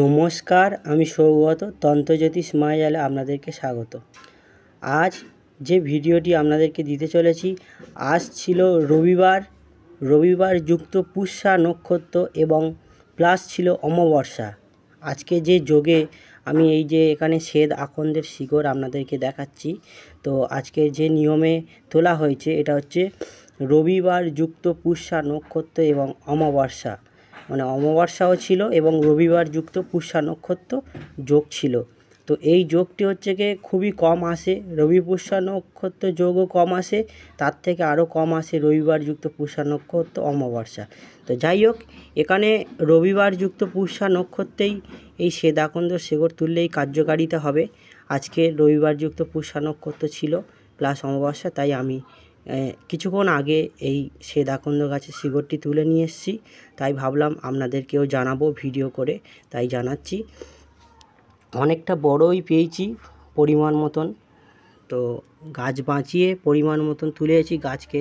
নমস্কার আমি সৌগত তন্ত্রজ্যোতিষ স্মাইলে আপনাদেরকে স্বাগত আজ যে ভিডিওটি আপনাদেরকে দিতে চলেছি আজ ছিল রবিবার রবিবার যুক্ত পুষ্যা নক্ষত্র এবং প্লাস ছিল অমাবস্যা আজকে যে যোগে আমি এই যে এখানে শ্বেত আকন্দের শিকড় আপনাদেরকে দেখাচ্ছি তো আজকে যে নিয়মে তোলা হয়েছে এটা হচ্ছে রবিবার যুক্ত পুষ্যা নক্ষত্র এবং অমাবস্যা মানে অমাবস্যাও ছিল এবং রবিবার যুক্ত পুষ্যা নক্ষত্র যোগ ছিল তো এই যোগটি হচ্ছে গিয়ে খুবই কম আসে রবি পুষ্যা নক্ষত্র যোগও কম আসে তার থেকে আরও কম আসে রবিবার যুক্ত পুষ্যা নক্ষত্র অমাবস্যা তো যাই হোক এখানে রবিবার যুক্ত পুষ্যা নক্ষত্রেই এই সেদাকন্দ শেগর তুললেই কার্যকারিতা হবে আজকে রবিবার যুক্ত পুষ্যা নক্ষত্র ছিল প্লাস অমাবস্যা তাই আমি কিছুক্ষণ আগে এই সেদাকন্দ গাছের শিগরটি তুলে নিয়ে এসেছি তাই ভাবলাম আপনাদেরকেও জানাবো ভিডিও করে তাই জানাচ্ছি অনেকটা বড়ই পেয়েছি পরিমাণ মতন তো গাছ বাঁচিয়ে পরিমাণ মতন তুলেছি গাছকে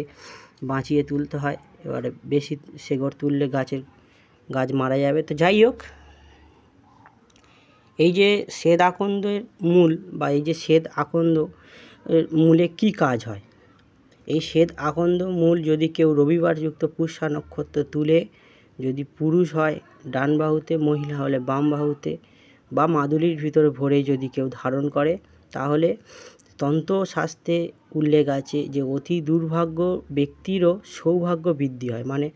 বাঁচিয়ে তুলতে হয় এবারে বেশি শেগড় তুললে গাছের গাছ মারা যাবে তো যাই হোক এই যে শ্বেত আকন্দের মূল বা এই যে শ্বেত আকন্দ মূলে কি কাজ হয় এই শ্বেত আকন্দ মূল যদি কেউ রবিবারযুক্ত পুষ্যা নক্ষত্র তুলে যদি পুরুষ হয় ডান বাহুতে মহিলা হলে বাম বাহুতে বা মাদুলির ভিতরে ভরে যদি কেউ ধারণ করে তাহলে তন্ত্রশাস্ত্রে উল্লেখ আছে যে অতি দুর্ভাগ্য ব্যক্তিরও সৌভাগ্য বৃদ্ধি হয় মানে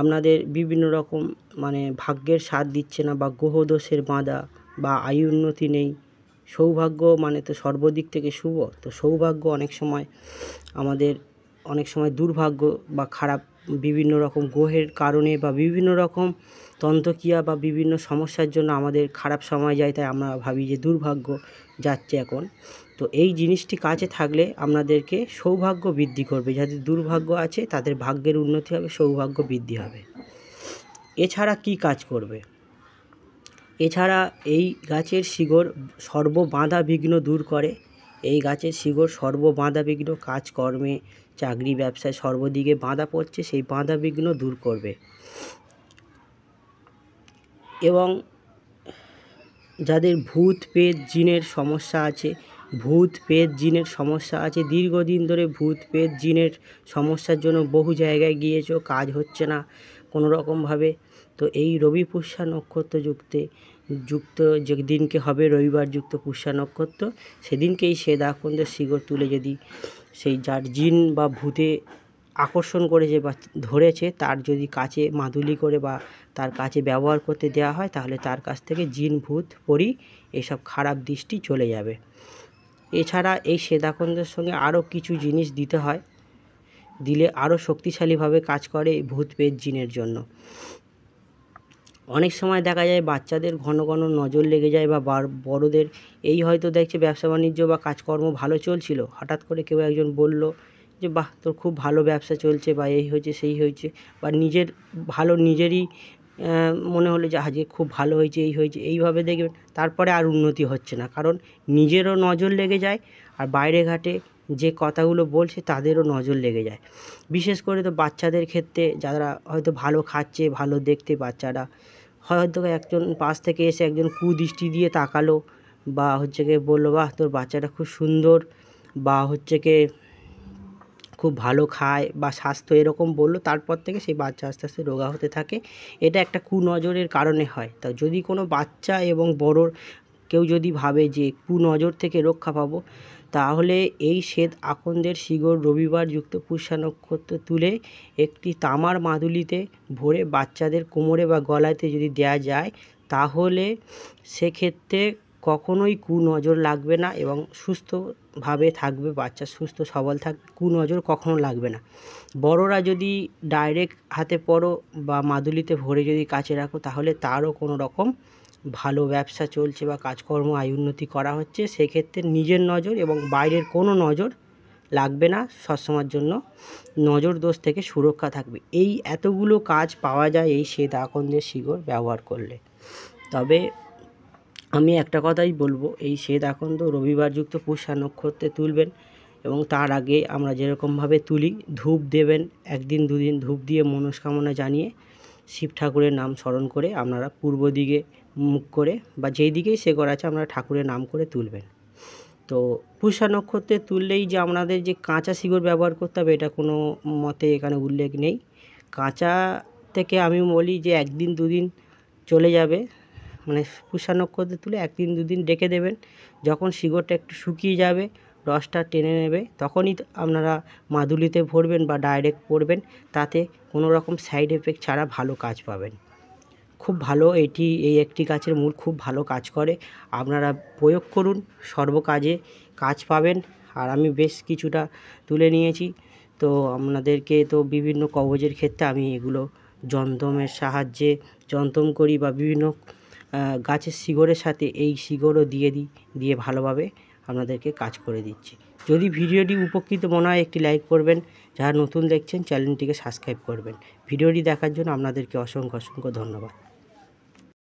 আপনাদের বিভিন্ন রকম মানে ভাগ্যের সাথ দিচ্ছে না বা গ্রহদোষের বাঁধা বা আয়ু উন্নতি নেই সৌভাগ্য মানে তো সর্বদিক থেকে শুভ তো সৌভাগ্য অনেক সময় আমাদের অনেক সময় দুর্ভাগ্য বা খারাপ বিভিন্ন রকম গ্রহের কারণে বা বিভিন্ন রকম তন্তকিয়া বা বিভিন্ন সমস্যার জন্য আমাদের খারাপ সময় যায় তাই আমরা ভাবি যে দুর্ভাগ্য যাচ্ছে এখন তো এই জিনিসটি কাছে থাকলে আপনাদেরকে সৌভাগ্য বৃদ্ধি করবে যাদের দুর্ভাগ্য আছে তাদের ভাগ্যের উন্নতি হবে সৌভাগ্য বৃদ্ধি হবে এছাড়া কি কাজ করবে এছাড়া এই গাছের সর্ব বাঁধা বিঘ্ন দূর করে এই গাছের সর্ব বাঁধা বিঘ্ন কাজকর্মে চাকরি ব্যবসায় সর্বদিকে বাঁধা পড়ছে সেই বাঁধা বিঘ্ন দূর করবে এবং যাদের ভূত পেট জিনের সমস্যা আছে ভূত পেট জিনের সমস্যা আছে দীর্ঘদিন ধরে ভূত পেট জিনের সমস্যার জন্য বহু জায়গায় গিয়েছ কাজ হচ্ছে না কোনো রকমভাবে তো এই রবি পুষ্যা নক্ষত্র যুক্তে যুক্ত যে দিনকে হবে রবিবার যুক্ত পুষ্যা নক্ষত্র সেদিনকেই সে শ্বেদাকুঞ্জের শিগড় তুলে যদি সেই যার জিন বা ভূতে আকর্ষণ করেছে বা ধরেছে তার যদি কাছে মাদুলি করে বা তার কাছে ব্যবহার করতে দেওয়া হয় তাহলে তার কাছ থেকে জিন ভূত পরি এসব খারাপ দৃষ্টি চলে যাবে এছাড়া এই সেদাকন্দের সঙ্গে আরও কিছু জিনিস দিতে হয় দিলে আরও শক্তিশালীভাবে কাজ করে ভূত পেট জিনের জন্য অনেক সময় দেখা যায় বাচ্চাদের ঘন ঘন নজর লেগে যায় বা বড়দের এই হয়তো দেখছে ব্যবসা বাণিজ্য বা কাজকর্ম ভালো চলছিল হঠাৎ করে কেউ একজন বলল যে বাহ তোর খুব ভালো ব্যবসা চলছে বা এই হয়েছে সেই হয়েছে বা নিজের ভালো নিজেরই মনে হলো যে আজকে খুব ভালো হয়েছে এই হয়েছে এইভাবে দেখবেন তারপরে আর উন্নতি হচ্ছে না কারণ নিজেরও নজর লেগে যায় আর বাইরে ঘাটে যে কথাগুলো বলছে তাদেরও নজর লেগে যায় বিশেষ করে তো বাচ্চাদের ক্ষেত্রে যারা হয়তো ভালো খাচ্ছে ভালো দেখতে বাচ্চারা হয়তো একজন পাশ থেকে এসে একজন কুদৃষ্টি দিয়ে তাকালো বা হচ্ছে গিয়ে বললো বাহ তোর বাচ্চাটা খুব সুন্দর বা হচ্ছে কি খুব ভালো খায় বা স্বাস্থ্য এরকম বললো তারপর থেকে সেই বাচ্চা আস্তে আস্তে রোগা হতে থাকে এটা একটা কুনজরের কারণে হয় তা যদি কোনো বাচ্চা এবং বড়োর কেউ যদি ভাবে যে কুনজর থেকে রক্ষা পাবো তাহলে এই শ্বেত আকন্দের শিগড় রবিবার যুক্ত পুষা নক্ষত্র তুলে একটি তামার মাদুলিতে ভরে বাচ্চাদের কোমরে বা গলাতে যদি দেয়া যায় তাহলে সেক্ষেত্রে কখনোই কুনজর লাগবে না এবং সুস্থভাবে থাকবে বাচ্চা সুস্থ সবল থাক কুনজর কখনো লাগবে না বড়রা যদি ডাইরেক্ট হাতে পড়ো বা মাদুলিতে ভরে যদি কাছে রাখো তাহলে তারও কোনো রকম ভালো ব্যবসা চলছে বা কাজকর্ম আয় উন্নতি করা হচ্ছে সেক্ষেত্রে নিজের নজর এবং বাইরের কোনো নজর লাগবে না সবসময়ের জন্য নজর দোষ থেকে সুরক্ষা থাকবে এই এতগুলো কাজ পাওয়া যায় এই সে দাকন্দের শিকড় ব্যবহার করলে তবে আমি একটা কথাই বলবো এই শ্বেত আকন্দ রবিবারযুক্ত পুষা নক্ষত্রে তুলবেন এবং তার আগে আমরা যেরকমভাবে তুলি ধূপ দেবেন একদিন দুদিন ধূপ দিয়ে মনস্কামনা জানিয়ে শিব ঠাকুরের নাম স্মরণ করে আপনারা পূর্ব দিকে মুখ করে বা যেই দিকেই সে করা আছে আপনারা ঠাকুরের নাম করে তুলবেন তো পুষা নক্ষত্রে তুললেই যে আমাদের যে কাঁচা শিকড় ব্যবহার করতে হবে এটা কোনো মতে এখানে উল্লেখ নেই কাঁচা থেকে আমি বলি যে একদিন দুদিন চলে যাবে মানে পুষানক করে তুলে একদিন দুদিন ডেকে দেবেন যখন শিগরটা একটু শুকিয়ে যাবে রসটা টেনে নেবে তখনই আপনারা মাদুলিতে ভরবেন বা ডাইরেক্ট পড়বেন তাতে কোনো রকম সাইড এফেক্ট ছাড়া ভালো কাজ পাবেন খুব ভালো এটি এই একটি গাছের মূল খুব ভালো কাজ করে আপনারা প্রয়োগ করুন সর্বকাজে কাজ পাবেন আর আমি বেশ কিছুটা তুলে নিয়েছি তো আপনাদেরকে তো বিভিন্ন কবজের ক্ষেত্রে আমি এগুলো যন্তমের সাহায্যে যন্তম করি বা বিভিন্ন গাছের শিগড়ের সাথে এই শিগড়ও দিয়ে দিই দিয়ে ভালোভাবে আপনাদেরকে কাজ করে দিচ্ছি যদি ভিডিওটি উপকৃত মনে হয় একটি লাইক করবেন যারা নতুন দেখছেন চ্যানেলটিকে সাবস্ক্রাইব করবেন ভিডিওটি দেখার জন্য আপনাদেরকে অসংখ্য অসংখ্য ধন্যবাদ